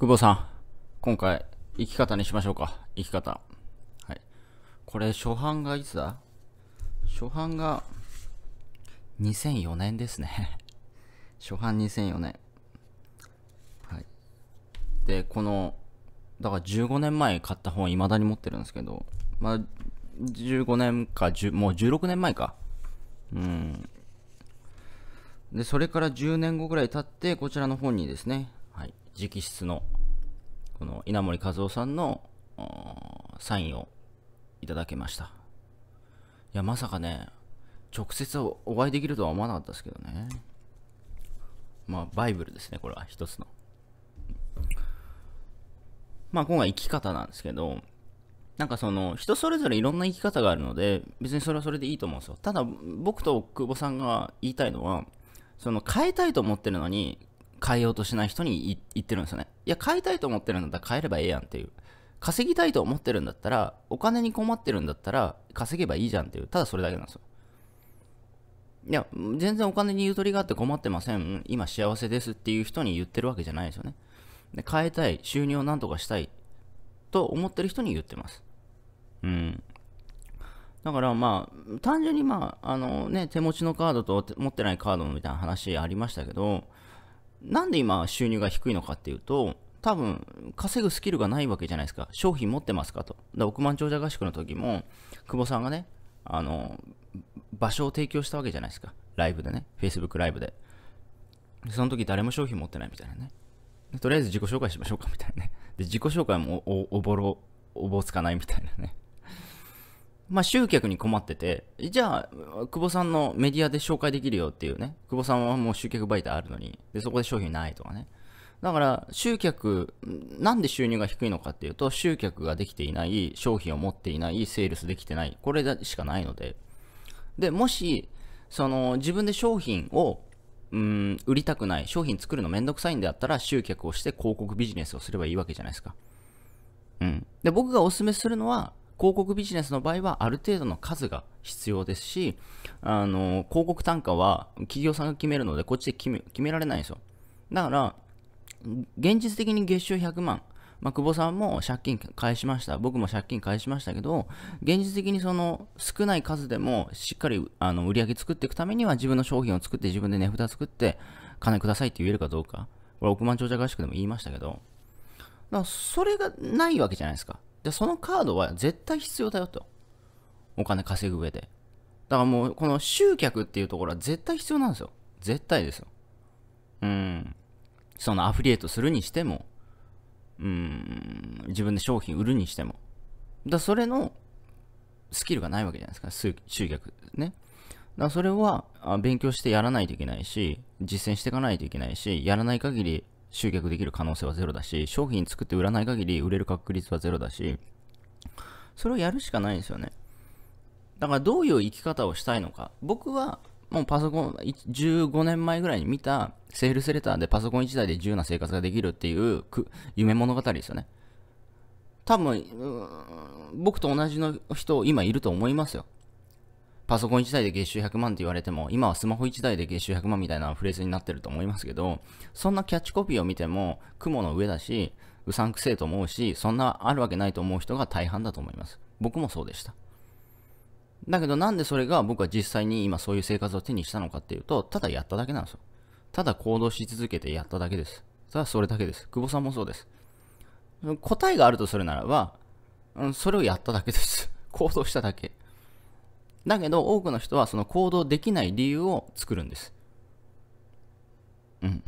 久保さん、今回、生き方にしましょうか。生き方。はい。これ、初版がいつだ初版が、2004年ですね。初版2004年。はい。で、この、だから15年前買った本、未だに持ってるんですけど、まあ、15年かもう16年前か。うん。で、それから10年後ぐらい経って、こちらの本にですね、直筆のこの稲森和夫さんのサインをいただけましたいやまさかね直接お会いできるとは思わなかったですけどねまあバイブルですねこれは一つのまあ今回生き方なんですけどなんかその人それぞれいろんな生き方があるので別にそれはそれでいいと思うんですよただ僕と久保さんが言いたいのはその変えたいと思ってるのに変えようとしない人に言ってるんですよね。いや、変えたいと思ってるんだったら変えればええやんっていう。稼ぎたいと思ってるんだったら、お金に困ってるんだったら、稼げばいいじゃんっていう。ただそれだけなんですよ。いや、全然お金にゆとりがあって困ってません。今幸せですっていう人に言ってるわけじゃないですよね。で変えたい、収入をなんとかしたいと思ってる人に言ってます。うん。だからまあ、単純にまあ、あのね、手持ちのカードと持ってないカードみたいな話ありましたけど、なんで今収入が低いのかっていうと、多分稼ぐスキルがないわけじゃないですか。商品持ってますかと。だ億万長者合宿の時も、久保さんがね、あの、場所を提供したわけじゃないですか。ライブでね。Facebook ライブで。その時誰も商品持ってないみたいなね。とりあえず自己紹介しましょうかみたいなね。で、自己紹介もおぼろ、おぼつかないみたいなね。まあ、集客に困ってて、じゃあ、久保さんのメディアで紹介できるよっていうね、久保さんはもう集客媒体あるのに、でそこで商品ないとかね。だから、集客、なんで収入が低いのかっていうと、集客ができていない、商品を持っていない、セールスできてない、これしかないので。で、もし、その、自分で商品を、うん、売りたくない、商品作るのめんどくさいんであったら、集客をして広告ビジネスをすればいいわけじゃないですか。うん。で、僕がおすすめするのは、広告ビジネスの場合はある程度の数が必要ですし、あの、広告単価は企業さんが決めるので、こっちで決め決められないんですよ。だから、現実的に月収100万、まあ、久保さんも借金返しました。僕も借金返しましたけど、現実的にその少ない数でもしっかりあの売り上げ作っていくためには自分の商品を作って自分で値札作って金くださいって言えるかどうか。これ億万長者合宿でも言いましたけど、だからそれがないわけじゃないですか。でそのカードは絶対必要だよと。お金稼ぐ上で。だからもう、この集客っていうところは絶対必要なんですよ。絶対ですよ。うん。そのアフリエイトするにしても、うん、自分で商品売るにしても。だそれのスキルがないわけじゃないですか、集客ね。だそれは勉強してやらないといけないし、実践していかないといけないし、やらない限り集客できる可能性はゼロだし、商品作って売らない限り売れる確率はゼロだし、それをやるしかないんですよね。だからどういう生き方をしたいのか。僕はもうパソコン、15年前ぐらいに見たセールスレターでパソコン1台で自由な生活ができるっていう夢物語ですよね。多分、僕と同じの人今いると思いますよ。パソコン1台で月収100万って言われても、今はスマホ1台で月収100万みたいなフレーズになってると思いますけど、そんなキャッチコピーを見ても、雲の上だし、うさんくせえと思うし、そんなあるわけないと思う人が大半だと思います。僕もそうでした。だけどなんでそれが僕は実際に今そういう生活を手にしたのかっていうと、ただやっただけなんですよ。ただ行動し続けてやっただけです。ただそれだけです。久保さんもそうです。答えがあるとするならば、うん、それをやっただけです。行動しただけ。だけど多くの人はその行動できない理由を作るんです。うん。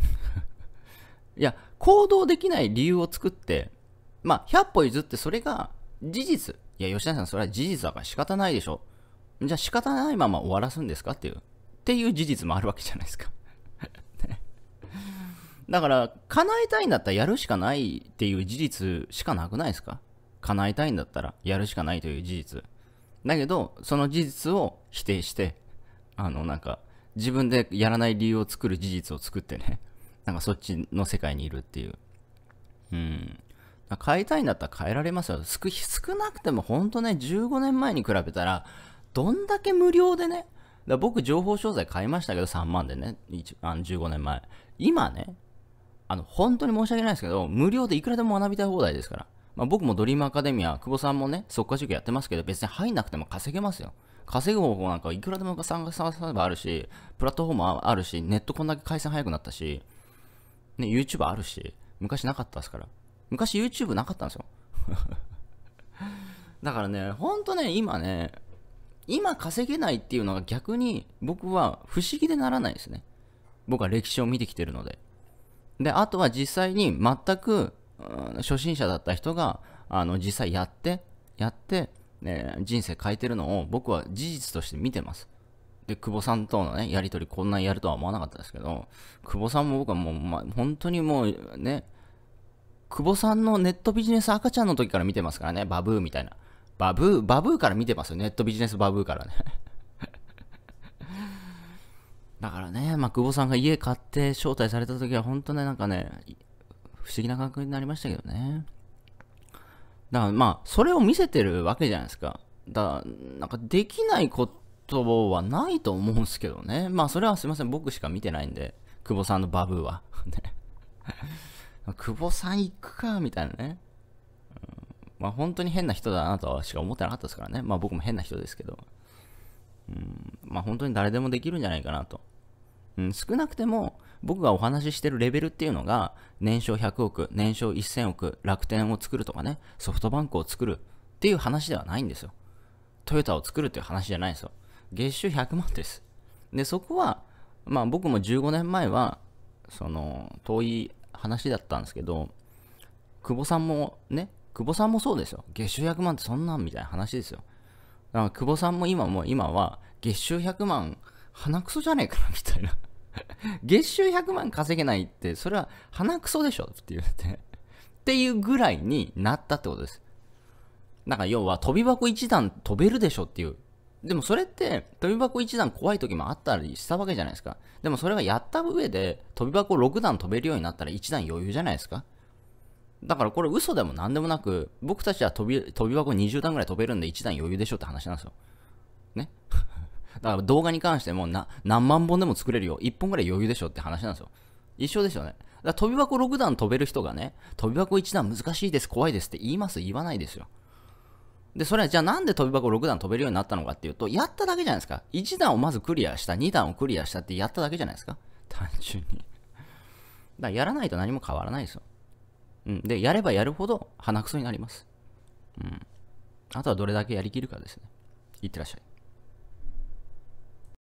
いや、行動できない理由を作って、まあ、100歩譲ってそれが事実。いや、吉田さん、それは事実だから仕方ないでしょ。じゃあ仕方ないまま終わらすんですかっていう、っていう事実もあるわけじゃないですか だから、叶えたいんだったらやるしかないっていう事実しかなくないですか叶えたいんだったらやるしかないという事実。だけど、その事実を否定して、あの、なんか、自分でやらない理由を作る事実を作ってね、なんかそっちの世界にいるっていう。うん。変えたいんだったら変えられますよ。少なくても本当ね、15年前に比べたら、どんだけ無料でね、だ僕、情報商材買いましたけど、3万でね、あの15年前。今ね、あの、本当に申し訳ないですけど、無料でいくらでも学びたい放題ですから。まあ、僕もドリームアカデミア、久保さんもね、速化塾やってますけど、別に入んなくても稼げますよ。稼ぐ方法なんかいくらでも探せばあるし、プラットフォームあるし、ネットこんだけ回線早くなったし、ね、YouTube あるし、昔なかったですから。昔 YouTube なかったんですよ。だからね、ほんとね、今ね、今稼げないっていうのが逆に僕は不思議でならないですね。僕は歴史を見てきてるので。で、あとは実際に全く初心者だった人があの実際やってやって、ね、人生変えてるのを僕は事実として見てますで久保さんとのねやり取りこんなにやるとは思わなかったですけど久保さんも僕はもう、ま、本当にもうね久保さんのネットビジネス赤ちゃんの時から見てますからねバブーみたいなバブーバブーから見てますよネットビジネスバブーからね だからね、まあ、久保さんが家買って招待された時は本当ねなんかね不思議な感覚になりましたけどね。だからまあ、それを見せてるわけじゃないですか。だから、なんかできないことはないと思うんですけどね。まあ、それはすいません。僕しか見てないんで。久保さんのバブーは。ね 久保さん行くか、みたいなね。うんまあ、本当に変な人だなとはしか思ってなかったですからね。まあ、僕も変な人ですけど。うん、まあ、本当に誰でもできるんじゃないかなと。ん、少なくても僕がお話ししてるレベルっていうのが年商100億、年商1000億、楽天を作るとかね、ソフトバンクを作るっていう話ではないんですよ。トヨタを作るっていう話じゃないですよ。月収100万です。で、そこは、まあ僕も15年前は、その、遠い話だったんですけど、久保さんもね、久保さんもそうですよ。月収100万ってそんなんみたいな話ですよ。だから久保さんも今も今は月収100万鼻くそじゃねえかなみたいな 月収100万稼げないって、それは鼻くそでしょって言ってっていうぐらいになったってことです。なんか要は飛び箱一段飛べるでしょっていう。でもそれって飛び箱一段怖い時もあったりしたわけじゃないですか。でもそれはやった上で飛び箱6段飛べるようになったら1段余裕じゃないですか。だからこれ嘘でも何でもなく、僕たちは飛び飛び箱20段ぐらい飛べるんで1段余裕でしょって話なんですよ。だから動画に関してもな何万本でも作れるよ。1本ぐらい余裕でしょって話なんですよ。一緒ですよね。だから飛び箱6段飛べる人がね、飛び箱1段難しいです、怖いですって言います言わないですよ。で、それはじゃあなんで飛び箱6段飛べるようになったのかっていうと、やっただけじゃないですか。1段をまずクリアした、2段をクリアしたってやっただけじゃないですか。単純にだからやらないと何も変わらないですよ。うん。で、やればやるほど鼻くそになります。うん。あとはどれだけやりきるかですね。いってらっしゃい。